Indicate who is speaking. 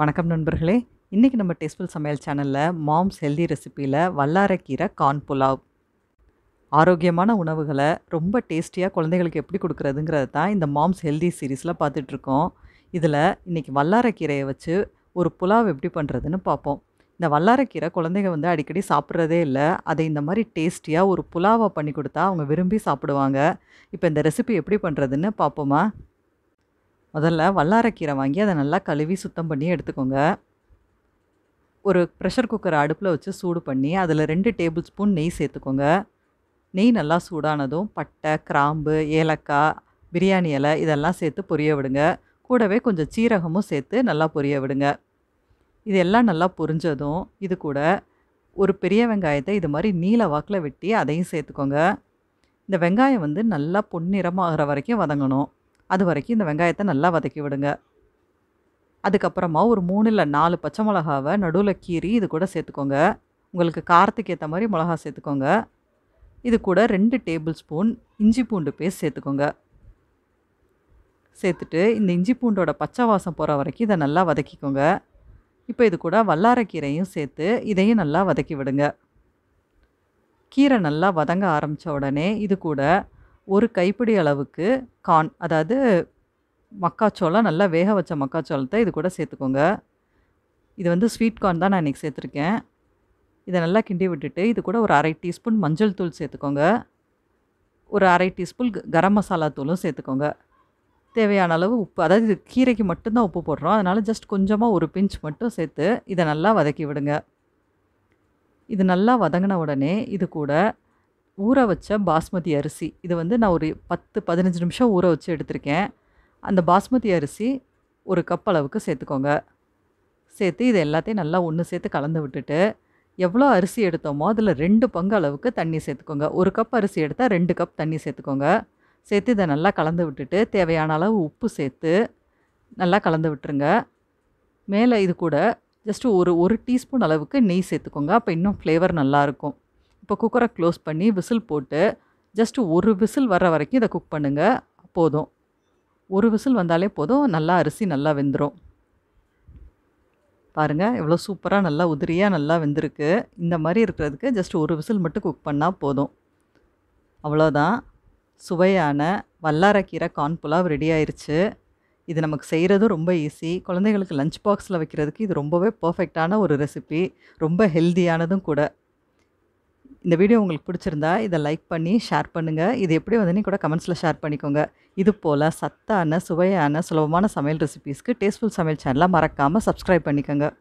Speaker 1: வணக்கம் நண்பர்களே இன்றைக்கி நம்ம டேஸ்ட்ஃபுல் சமையல் சேனலில் மாம்ஸ் ஹெல்தி ரெசிப்பியில் வல்லாரக்கீரை கான் புலாவ் ஆரோக்கியமான உணவுகளை ரொம்ப டேஸ்டியாக குழந்தைகளுக்கு எப்படி கொடுக்குறதுங்கிறது தான் இந்த மாம்ஸ் ஹெல்தி சீரீஸில் பார்த்துட்ருக்கோம் இதில் இன்றைக்கி வல்லாரக்கீரையை வச்சு ஒரு புலாவ் எப்படி பண்ணுறதுன்னு பார்ப்போம் இந்த வல்லாரக்கீரை குழந்தைங்க வந்து அடிக்கடி சாப்பிட்றதே இல்லை அதை இந்த மாதிரி டேஸ்டியாக ஒரு புலாவை பண்ணி கொடுத்தா அவங்க விரும்பி சாப்பிடுவாங்க இப்போ இந்த ரெசிபி எப்படி பண்ணுறதுன்னு பார்ப்போமா முதல்ல வல்லாரக்கீரை வாங்கி அதை நல்லா கழுவி சுத்தம் பண்ணி எடுத்துக்கோங்க ஒரு ப்ரெஷர் குக்கர் அடுப்பில் வச்சு சூடு பண்ணி அதில் ரெண்டு டேபிள் ஸ்பூன் நெய் சேர்த்துக்கோங்க நெய் நல்லா சூடானதும் பட்டை கிராம்பு ஏலக்காய் பிரியாணி இலை இதெல்லாம் சேர்த்து பொரிய விடுங்க கூடவே கொஞ்சம் சீரகமும் சேர்த்து நல்லா பொரிய விடுங்க இது எல்லாம் நல்லா பொரிஞ்சதும் இது கூட ஒரு பெரிய வெங்காயத்தை இது மாதிரி நீல வாக்கில் வெட்டி அதையும் சேர்த்துக்கோங்க இந்த வெங்காயம் வந்து நல்லா பொன்னிறமாகிற வரைக்கும் வதங்கணும் அது வரைக்கும் இந்த வெங்காயத்தை நல்லா வதக்கி விடுங்க அதுக்கப்புறமா ஒரு மூணு இல்லை நாலு பச்சை மிளகாவை நடுவில் கீறி இது கூட சேர்த்துக்கோங்க உங்களுக்கு காரத்துக்கு ஏற்ற மாதிரி மிளகா சேர்த்துக்கோங்க இது கூட ரெண்டு டேபிள் ஸ்பூன் இஞ்சி பூண்டு பேஸ்ட் சேர்த்துக்கோங்க சேர்த்துட்டு இந்த இஞ்சி பூண்டோட பச்சை வாசம் போகிற வரைக்கும் இதை நல்லா வதக்கிக்கோங்க இப்போ இது கூட வல்லாரக்கீரையும் சேர்த்து இதையும் நல்லா வதக்கி விடுங்க கீரை நல்லா வதங்க ஆரம்பித்த உடனே இது கூட ஒரு கைப்பிடி அளவுக்கு கார்ன் அதாவது மக்காச்சோளம் நல்லா வேக வச்ச மக்காச்சோளத்தை இது கூட சேர்த்துக்கோங்க இது வந்து ஸ்வீட் கார்ன் தான் நான் இன்றைக்கி சேர்த்துருக்கேன் இதை நல்லா கிண்டி விட்டுட்டு இது கூட ஒரு அரை டீஸ்பூன் மஞ்சள் தூள் சேர்த்துக்கோங்க ஒரு அரை டீஸ்பூன் கரம் மசாலா தூளும் சேர்த்துக்கோங்க தேவையான அளவு உப்பு அதாவது இது கீரைக்கு மட்டும்தான் உப்பு போடுறோம் அதனால் ஜஸ்ட் கொஞ்சமாக ஒரு பிஞ்ச் மட்டும் சேர்த்து இதை நல்லா வதக்கி விடுங்க இது நல்லா வதங்கின உடனே இது கூட ஊற வச்ச பாஸ்மதி அரிசி இதை வந்து நான் ஒரு பத்து பதினஞ்சு நிமிஷம் ஊற வச்சு எடுத்திருக்கேன் அந்த பாஸ்மதி அரிசி ஒரு கப் அளவுக்கு சேர்த்துக்கோங்க சேர்த்து இது எல்லாத்தையும் நல்லா ஒன்று சேர்த்து கலந்து விட்டுட்டு எவ்வளோ அரிசி எடுத்தோமோ அதில் ரெண்டு பங்கு அளவுக்கு தண்ணி சேர்த்துக்கோங்க ஒரு கப் அரிசி எடுத்தால் ரெண்டு கப் தண்ணி சேர்த்துக்கோங்க சேர்த்து இதை நல்லா கலந்து விட்டுட்டு தேவையான அளவு உப்பு சேர்த்து நல்லா கலந்து விட்டுருங்க மேலே இது கூட ஜஸ்ட்டு ஒரு ஒரு டீஸ்பூன் அளவுக்கு நெய் சேர்த்துக்கோங்க அப்போ இன்னும் ஃப்ளேவர் நல்லாயிருக்கும் இப்போ குக்கரை க்ளோஸ் பண்ணி விசில் போட்டு ஜஸ்ட்டு ஒரு விசில் வர்ற வரைக்கும் இதை குக் பண்ணுங்கள் போதும் ஒரு விசில் வந்தாலே போதும் நல்லா அரிசி நல்லா வெந்துடும் பாருங்கள் எவ்வளோ சூப்பராக நல்லா உதிரியாக நல்லா வெந்திருக்கு இந்த மாதிரி இருக்கிறதுக்கு ஜஸ்ட் ஒரு விசில் மட்டும் குக் பண்ணால் போதும் அவ்வளோதான் சுவையான வல்லாரக்கீரை கார்ன் புலாவ் ரெடி ஆயிடுச்சு இது நமக்கு செய்கிறதும் ரொம்ப ஈஸி குழந்தைகளுக்கு லஞ்ச் பாக்ஸில் வைக்கிறதுக்கு இது ரொம்பவே பர்ஃபெக்டான ஒரு ரெசிபி ரொம்ப ஹெல்த்தியானதும் கூட இந்த வீடியோ உங்களுக்கு பிடிச்சிருந்தா இதை லைக் பண்ணி ஷேர் பண்ணுங்கள் இது எப்படி நீ கூட கமெண்ட்ஸில் ஷேர் பண்ணிக்கோங்க இது போல் சத்தான சுவையான சுலபமான சமையல் ரெசிபீஸ்க்கு டேஸ்ட்ஃபுல் சமையல் சேனலாக மறக்காமல் சப்ஸ்கிரைப் பண்ணிக்கோங்க